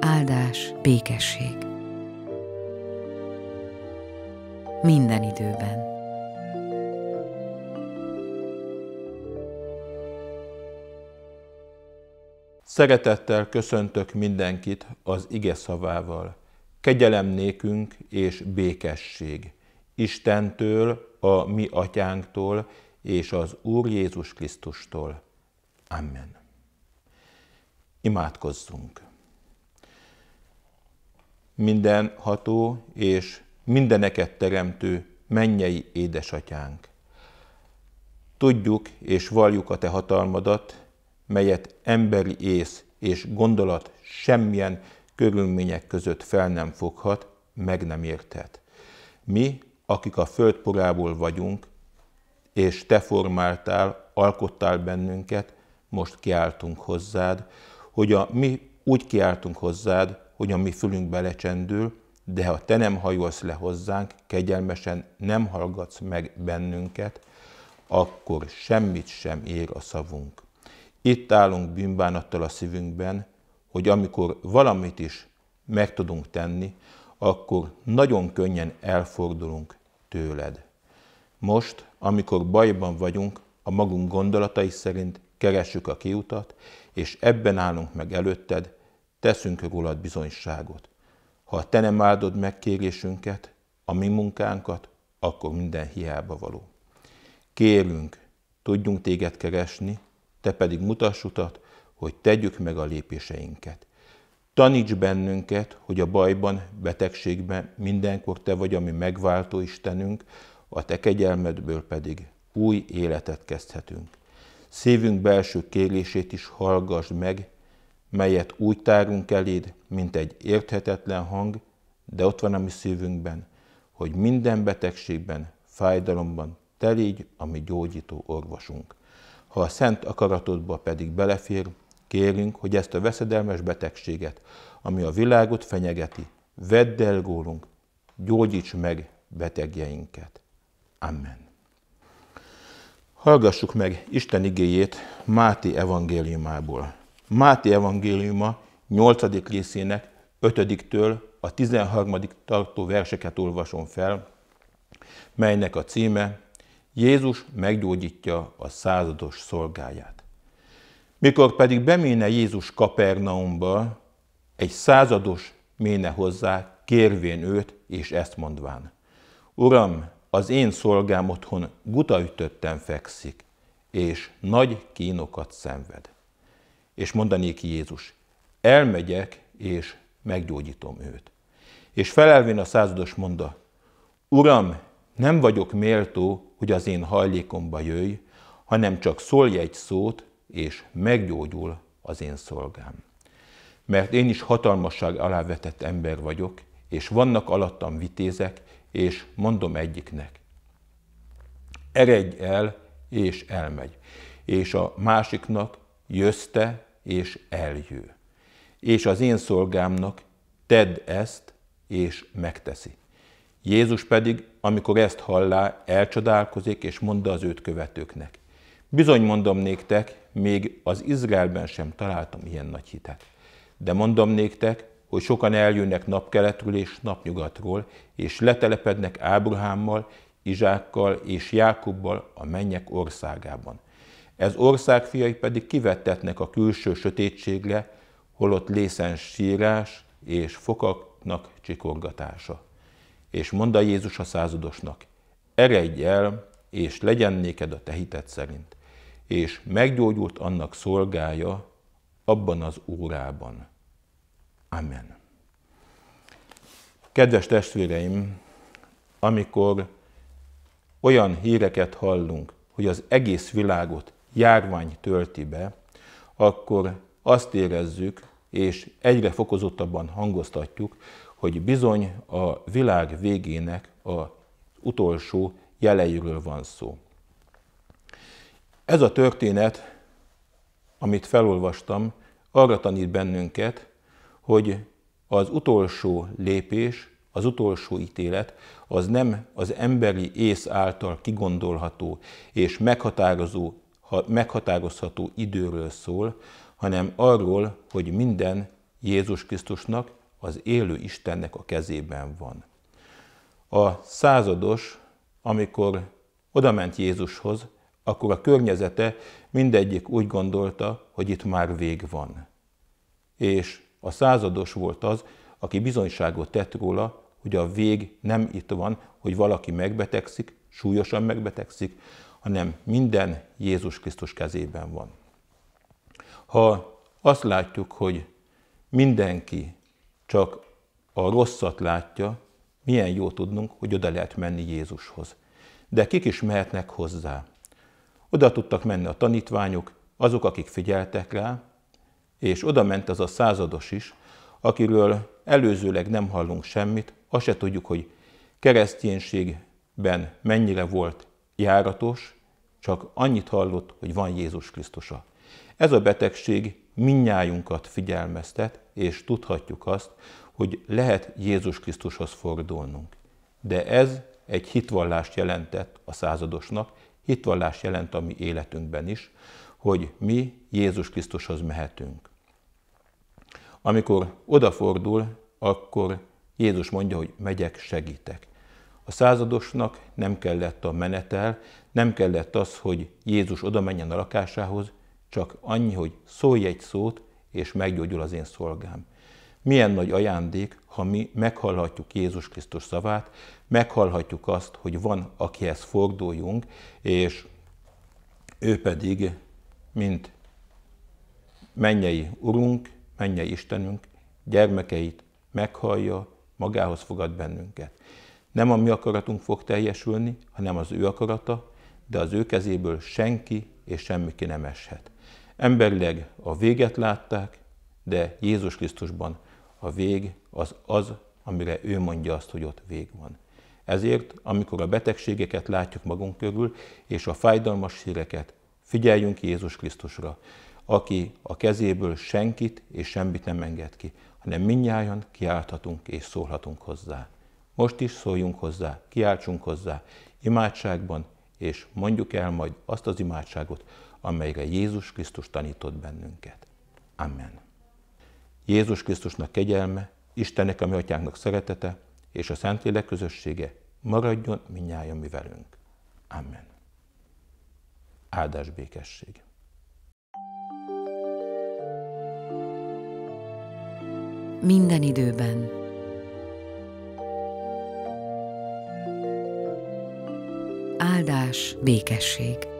áldás, békesség. Minden időben. Szeretettel köszöntök mindenkit az ige szavával. Kegyelem nékünk és békesség. Istentől, a mi atyánktól és az Úr Jézus Krisztustól. Amen. Imádkozzunk! minden ható és mindeneket teremtő mennyei édesatyánk. Tudjuk és valljuk a te hatalmadat, melyet emberi ész és gondolat semmilyen körülmények között fel nem foghat, meg nem érthet. Mi, akik a föld porából vagyunk, és te formáltál, alkottál bennünket, most kiáltunk hozzád, hogy a mi úgy kiáltunk hozzád, a mi fülünk belecsendül, de ha te nem hajolsz le hozzánk, kegyelmesen nem hallgatsz meg bennünket, akkor semmit sem ér a szavunk. Itt állunk bűnbánattal a szívünkben, hogy amikor valamit is meg tudunk tenni, akkor nagyon könnyen elfordulunk tőled. Most, amikor bajban vagyunk, a magunk gondolatai szerint keressük a kiutat, és ebben állunk meg előtted, teszünk rólad bizonyságot. Ha te nem áldod meg kérésünket, a mi munkánkat, akkor minden hiába való. Kérünk, tudjunk téged keresni, te pedig mutass utat, hogy tegyük meg a lépéseinket. Taníts bennünket, hogy a bajban, betegségben mindenkor Te vagy a mi megváltó Istenünk, a Te kegyelmedből pedig új életet kezdhetünk. Szívünk belső kérését is hallgass meg, melyet úgy tárunk eléd, mint egy érthetetlen hang, de ott van a mi szívünkben, hogy minden betegségben, fájdalomban te légy a mi gyógyító orvosunk. Ha a szent akaratodba pedig belefér, kérünk, hogy ezt a veszedelmes betegséget, ami a világot fenyegeti, vedd el gólunk, gyógyíts meg betegjeinket. Amen. Hallgassuk meg Isten igéjét Máti evangéliumából. Máté evangéliuma 8. részének 5-től a 13. tartó verseket olvasom fel, melynek a címe Jézus meggyógyítja a százados szolgáját. Mikor pedig beméne Jézus Kapernaumba, egy százados méne hozzá, kérvén őt, és ezt mondván. Uram, az én szolgám otthon gutaütötten fekszik, és nagy kínokat szenved és mondani ki Jézus, elmegyek és meggyógyítom őt. És felelvén a százados mondta, Uram, nem vagyok méltó, hogy az én hajlékomba jöjj, hanem csak szólj egy szót, és meggyógyul az én szolgám. Mert én is hatalmasság alá vetett ember vagyok, és vannak alattam vitézek, és mondom egyiknek, eredj el, és elmegy. És a másiknak, jössz te, és eljő. És az én szolgámnak tedd ezt, és megteszi. Jézus pedig, amikor ezt hallá, elcsodálkozik, és mondta az őt követőknek. Bizony mondom néktek, még az Izraelben sem találtam ilyen nagy hitet. De mondom néktek, hogy sokan eljönnek napkeletről és napnyugatról, és letelepednek Ábrahámmal, Izsákkal és Jákobbal a mennyek országában ez ország fiai pedig kivettetnek a külső sötétségre, holott lészen sírás és fokaknak csikorgatása. És mondta Jézus a századosnak, eredj el, és legyen néked a te szerint. És meggyógyult annak szolgája abban az órában. Amen. Kedves testvéreim, amikor olyan híreket hallunk, hogy az egész világot járvány tölti be, akkor azt érezzük, és egyre fokozottabban hangoztatjuk, hogy bizony a világ végének a utolsó jeleiről van szó. Ez a történet, amit felolvastam, arra tanít bennünket, hogy az utolsó lépés, az utolsó ítélet, az nem az emberi ész által kigondolható és meghatározó ha meghatározható időről szól, hanem arról, hogy minden Jézus Krisztusnak, az élő Istennek a kezében van. A százados, amikor odament Jézushoz, akkor a környezete mindegyik úgy gondolta, hogy itt már vég van. És a százados volt az, aki bizonyságot tett róla, hogy a vég nem itt van, hogy valaki megbetegszik, súlyosan megbetegszik, hanem minden Jézus Krisztus kezében van. Ha azt látjuk, hogy mindenki csak a rosszat látja, milyen jó tudnunk, hogy oda lehet menni Jézushoz. De kik is mehetnek hozzá? Oda tudtak menni a tanítványok, azok, akik figyeltek rá, és oda ment az a százados is, akiről előzőleg nem hallunk semmit, azt se tudjuk, hogy kereszténységben mennyire volt járatos, csak annyit hallott, hogy van Jézus Krisztusa. Ez a betegség minnyájunkat figyelmeztet, és tudhatjuk azt, hogy lehet Jézus Krisztushoz fordulnunk. De ez egy hitvallást jelentett a századosnak, hitvallást jelent a mi életünkben is, hogy mi Jézus Krisztushoz mehetünk. Amikor odafordul, akkor Jézus mondja, hogy megyek, segítek. A századosnak nem kellett a menetel, nem kellett az, hogy Jézus oda menjen a lakásához, csak annyi, hogy szólj egy szót, és meggyógyul az én szolgám. Milyen nagy ajándék, ha mi meghallhatjuk Jézus Krisztus szavát, meghallhatjuk azt, hogy van, akihez forduljunk, és ő pedig, mint mennyei Urunk, mennyei Istenünk, gyermekeit meghallja, magához fogad bennünket. Nem a mi akaratunk fog teljesülni, hanem az ő akarata, de az ő kezéből senki és semmi ki nem eshet. Emberileg a véget látták, de Jézus Krisztusban a vég az az, amire ő mondja azt, hogy ott vég van. Ezért, amikor a betegségeket látjuk magunk körül, és a fájdalmas híreket, figyeljünk Jézus Krisztusra, aki a kezéből senkit és semmit nem enged ki, hanem minnyáján kiálthatunk és szólhatunk hozzá. Most is szóljunk hozzá, kiáltsunk hozzá, imádságban, és mondjuk el majd azt az imádságot, amelyre Jézus Krisztus tanított bennünket. Amen. Jézus Krisztusnak kegyelme, Istennek a mi atyánknak szeretete, és a Szentlélek közössége maradjon minnyáján mi velünk. Amen. Áldás békesség. Minden időben nyugodás, békesség.